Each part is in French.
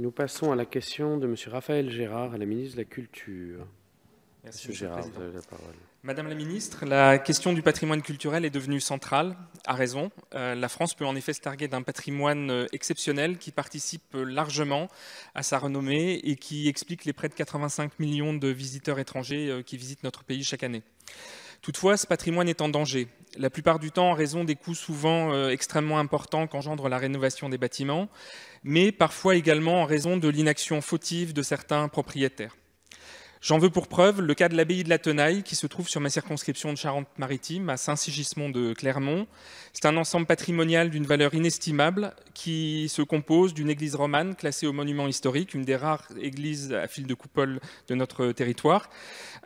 Nous passons à la question de M. Raphaël Gérard, à la ministre de la Culture. Merci, Gérard, vous la parole. Madame la ministre, la question du patrimoine culturel est devenue centrale, à raison. Euh, la France peut en effet se targuer d'un patrimoine euh, exceptionnel qui participe euh, largement à sa renommée et qui explique les près de 85 millions de visiteurs étrangers qui visitent notre pays chaque année. Toutefois, ce patrimoine est en danger, la plupart du temps en raison des coûts souvent euh, extrêmement importants qu'engendre la rénovation des bâtiments, mais parfois également en raison de l'inaction fautive de certains propriétaires. J'en veux pour preuve le cas de l'abbaye de la Tenaille, qui se trouve sur ma circonscription de Charente-Maritime, à Saint-Sigismond de Clermont. C'est un ensemble patrimonial d'une valeur inestimable qui se compose d'une église romane classée au monument historique, une des rares églises à fil de coupole de notre territoire,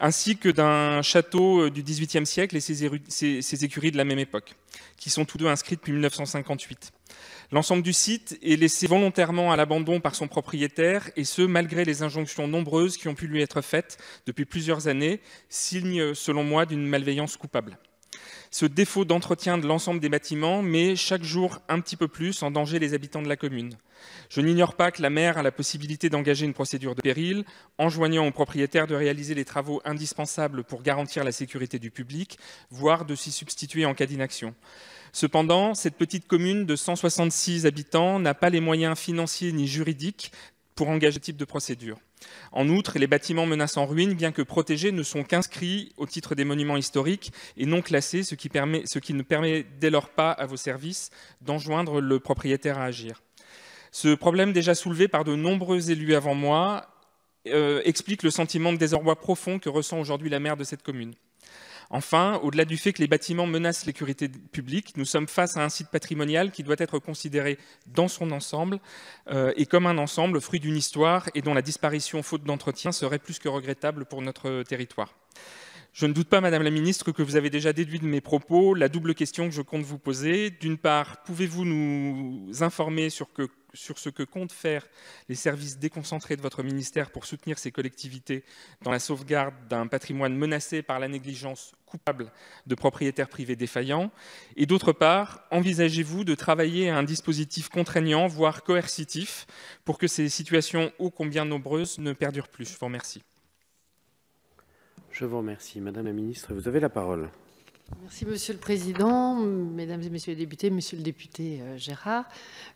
ainsi que d'un château euh, du XVIIIe siècle et ses, écuries de la même époque, qui sont tous deux inscrits depuis 1958. L'ensemble du site est laissé volontairement à l'abandon par son propriétaire, et ce, malgré les injonctions nombreuses qui ont pu lui être faites depuis plusieurs années, signe, selon moi, d'une malveillance coupable. Ce défaut d'entretien de l'ensemble des bâtiments met chaque jour un petit peu plus en danger les habitants de la commune. Je n'ignore pas que la maire a la possibilité d'engager une procédure de péril, enjoignant aux propriétaires de réaliser les travaux indispensables pour garantir la sécurité du public, voire de s'y substituer en cas d'inaction. Cependant, cette petite commune de 166 habitants n'a pas les moyens financiers ni juridiques pour engager ce type de procédure. En outre, les bâtiments menaçant ruine, bien que protégés, ne sont qu'inscrits au titre des monuments historiques et non classés, ce qui, ne permet dès lors pas à vos services d'enjoindre le propriétaire à agir. Ce problème déjà soulevé par de nombreux élus avant moi euh, explique le sentiment de désarroi profond que ressent aujourd'hui la maire de cette commune. Enfin, au-delà du fait que les bâtiments menacent l'écurité publique, nous sommes face à un site patrimonial qui doit être considéré dans son ensemble euh, et comme un ensemble fruit d'une histoire et dont la disparition faute d'entretien serait plus que regrettable pour notre territoire. Je ne doute pas, Madame la Ministre, que vous avez déjà déduit de mes propos la double question que je compte vous poser. D'une part, pouvez-vous nous informer sur, ce que comptent faire les services déconcentrés de votre ministère pour soutenir ces collectivités dans la sauvegarde d'un patrimoine menacé par la négligence coupable de propriétaires privés défaillants Et d'autre part, envisagez-vous de travailler à un dispositif contraignant, voire coercitif, pour que ces situations ô combien nombreuses ne perdurent plus Je vous remercie. Je vous remercie. Madame la ministre, vous avez la parole. Merci Monsieur le Président, Mesdames et Messieurs les députés, Monsieur le député euh, Gérard.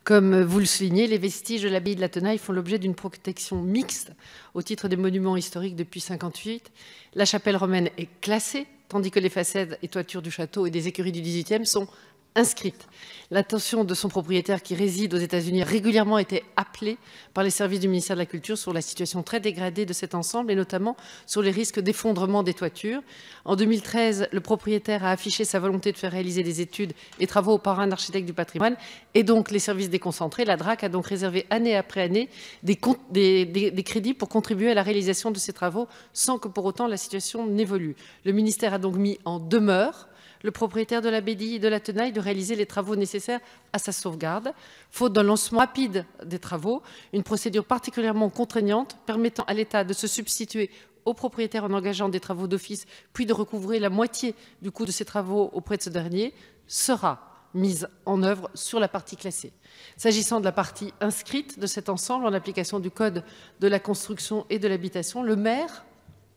Comme euh, vous le soulignez, les vestiges de l'abbaye de la Tenaille font l'objet d'une protection mixte au titre des monuments historiques depuis 1958. La chapelle romaine est classée, tandis que les façades et toitures du château et des écuries du XVIIIe sont inscrite. L'attention de son propriétaire qui réside aux États-Unis a régulièrement été appelée par les services du ministère de la Culture sur la situation très dégradée de cet ensemble et notamment sur les risques d'effondrement des toitures. En 2013, le propriétaire a affiché sa volonté de faire réaliser des études et travaux aux parrain d'architectes du patrimoine et donc les services déconcentrés. La DRAC a donc réservé année après année des crédits pour contribuer à la réalisation de ces travaux sans que pour autant la situation n'évolue. Le ministère a donc mis en demeure le propriétaire de la et de la tenaille de réaliser les travaux nécessaires à sa sauvegarde, faute d'un lancement rapide des travaux, une procédure particulièrement contraignante permettant à l'État de se substituer au propriétaire en engageant des travaux d'office, puis de recouvrer la moitié du coût de ces travaux auprès de ce dernier, sera mise en œuvre sur la partie classée. S'agissant de la partie inscrite de cet ensemble, en application du Code de la construction et de l'habitation, le maire,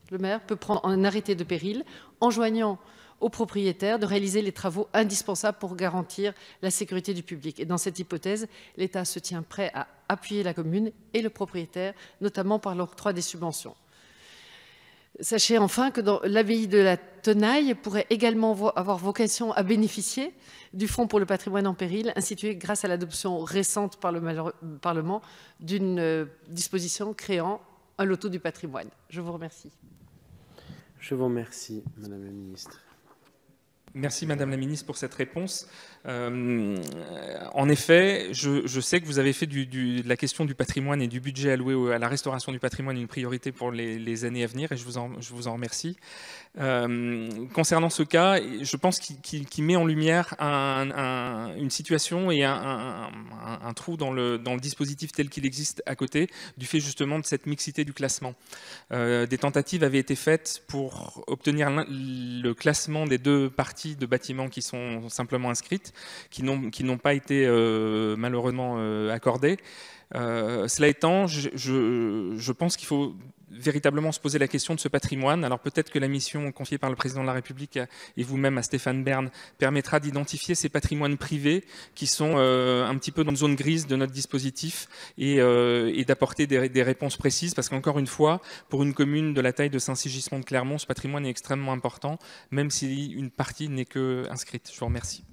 le maire peut prendre un arrêté de péril enjoignant aux propriétaires de réaliser les travaux indispensables pour garantir la sécurité du public. Et dans cette hypothèse, l'État se tient prêt à appuyer la commune et le propriétaire, notamment par l'octroi des subventions. Sachez enfin que l'abbaye de la Tenaille pourrait également avoir vocation à bénéficier du Fonds pour le patrimoine en péril, institué grâce à l'adoption récente par le Parlement d'une euh, disposition créant un loto du patrimoine. Je vous remercie. Je vous remercie, Madame la Ministre. Merci Madame la Ministre pour cette réponse. Euh, en effet, je, sais que vous avez fait de la question du patrimoine et du budget alloué à la restauration du patrimoine une priorité pour les, années à venir et je vous en, vous en remercie. Euh, concernant ce cas, je pense qu'il met en lumière une situation et un, trou dans le, dispositif tel qu'il existe à côté du fait justement de cette mixité du classement. Euh, des tentatives avaient été faites pour obtenir le classement des deux parties de bâtiments qui sont simplement inscrites, qui n'ont pas été euh, malheureusement euh, accordées. Euh, cela étant, je pense qu'il faut véritablement se poser la question de ce patrimoine. Alors peut-être que la mission confiée par le président de la République et vous-même à Stéphane Bern permettra d'identifier ces patrimoines privés qui sont euh, un petit peu dans une zone grise de notre dispositif euh, et, d'apporter des, des, réponses précises parce qu'encore une fois, pour une commune de la taille de Saint-Sigismond de Clermont, ce patrimoine est extrêmement important, même si une partie n'est que inscrite. Je vous remercie.